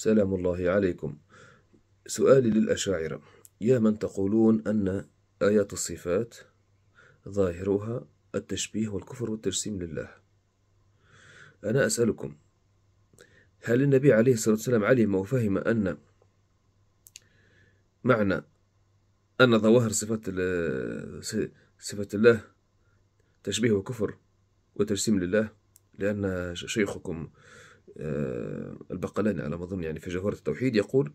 سلام الله عليكم سؤالي للأشاعرة يا من تقولون أن آيات الصفات ظاهرها التشبيه والكفر والتجسيم لله أنا أسألكم هل النبي عليه الصلاة والسلام علم وفهم أن معنى أن ظواهر صفات صفة الله تشبيه وكفر وتجسيم لله لأن شيخكم آه، البقلاني على ما أظن يعني في جوهرة التوحيد يقول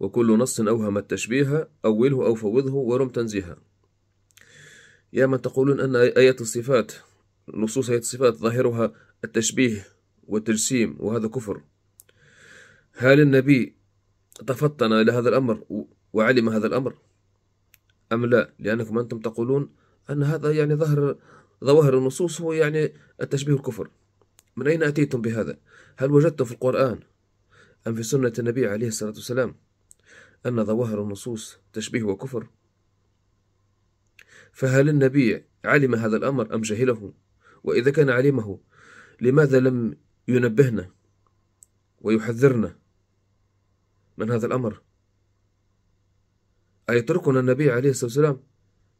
وكل نص أوهم التشبيه أوله أو فوضه ورم تنزيها يا من تقولون أن آية الصفات نصوص آية الصفات ظاهرها التشبيه والتجسيم وهذا كفر هل النبي تفطن إلى هذا الأمر وعلم هذا الأمر أم لا لأنكم أنتم تقولون أن هذا يعني ظهر ظواهر النصوص هو يعني التشبيه الكفر من أين أتيتم بهذا؟ هل وجدتم في القرآن أم في سنة النبي عليه الصلاة والسلام أن ظواهر النصوص تشبيه وكفر؟ فهل النبي علم هذا الأمر أم جهله؟ وإذا كان علمه لماذا لم ينبهنا ويحذرنا من هذا الأمر؟ أيتركنا النبي عليه الصلاة والسلام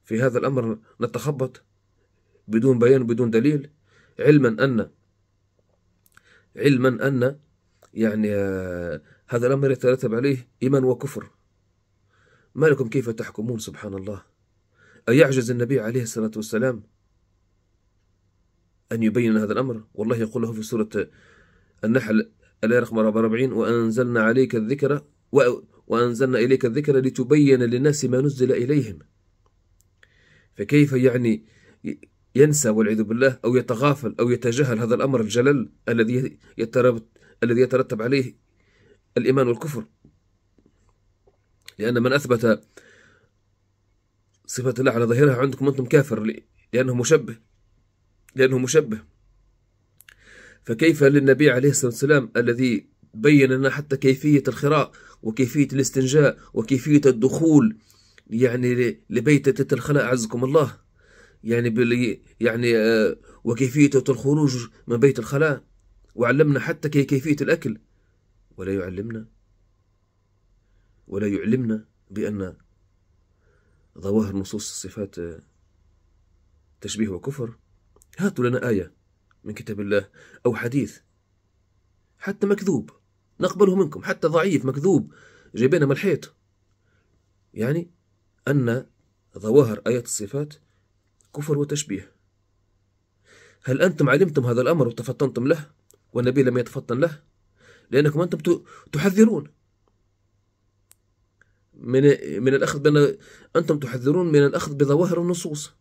في هذا الأمر نتخبط بدون بيان بدون دليل علما أن علما أن يعني آه، هذا الأمر يترتب عليه إيمان وكفر ما لكم كيف تحكمون سبحان الله أيعجز النبي عليه الصلاة والسلام أن يبين هذا الأمر والله يقول له في سورة النحل الآية رقم 44 وأنزلنا عليك الذكر وأنزلنا إليك الذكر لتبين للناس ما نزل إليهم فكيف يعني ينسى والعياذ بالله أو يتغافل أو يتجاهل هذا الأمر الجلل الذي الذي يترتب عليه الإيمان والكفر لأن من أثبت صفة الله على ظاهرها عندكم أنتم كافر لأنه مشبه لأنه مشبه فكيف للنبي عليه الصلاة والسلام الذي بين لنا حتى كيفية الخراء وكيفية الاستنجاء وكيفية الدخول يعني لبيتة الخلاء عزكم الله يعني باللي يعني آه، وكيفية الخروج من بيت الخلاء وعلمنا حتى كيفية الأكل ولا يعلمنا ولا يعلمنا بأن ظواهر نصوص الصفات آه، تشبيه وكفر هاتوا لنا آية من كتاب الله أو حديث حتى مكذوب نقبله منكم حتى ضعيف مكذوب جايبينها من الحيط يعني أن ظواهر آيات الصفات كفر وتشبيه هل أنتم علمتم هذا الأمر وتفطنتم له والنبي لم يتفطن له لأنكم أنتم تحذرون من من الأخذ بأن أنتم تحذرون من الأخذ بظواهر النصوص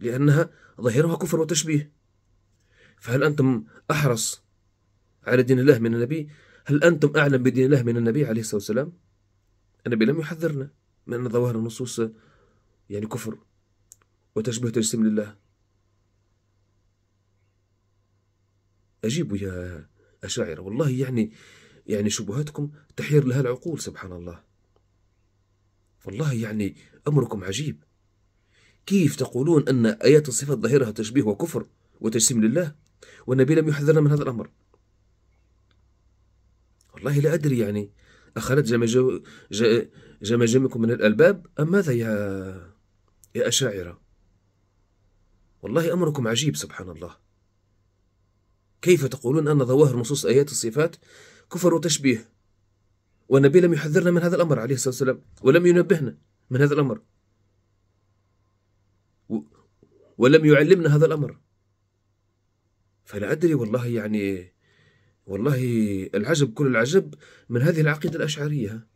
لأنها ظاهرها كفر وتشبيه فهل أنتم أحرص على دين الله من النبي هل أنتم أعلم بدين الله من النبي عليه الصلاة والسلام النبي لم يحذرنا من أن ظواهر النصوص يعني كفر وتشبيه تجسيم لله أجيبوا يا أشاعرة والله يعني يعني شبهاتكم تحير لها العقول سبحان الله والله يعني أمركم عجيب كيف تقولون أن آيات الصفات ظاهرها تشبيه وكفر وتجسيم لله والنبي لم يحذرنا من هذا الأمر والله لا أدري يعني أخلت جمجمكم من الألباب أم ماذا يا يا أشاعرة والله أمركم عجيب سبحان الله كيف تقولون أن ظواهر نصوص آيات الصفات كفر وتشبيه والنبي لم يحذرنا من هذا الأمر عليه الصلاة والسلام ولم ينبهنا من هذا الأمر ولم يعلمنا هذا الأمر فلا أدري والله يعني والله العجب كل العجب من هذه العقيدة الأشعرية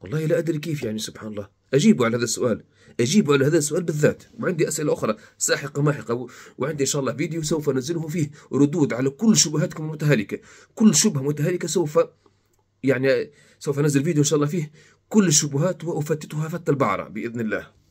والله لا أدري كيف يعني سبحان الله اجيبوا على هذا السؤال اجيبوا على هذا السؤال بالذات وعندي اسئله اخرى ساحقه ماحقه وعندي ان شاء الله فيديو سوف انزله فيه ردود على كل شبهاتكم المتهالكه كل شبهه متهالكه سوف يعني سوف انزل فيديو ان شاء الله فيه كل الشبهات وافتتها فت البعره باذن الله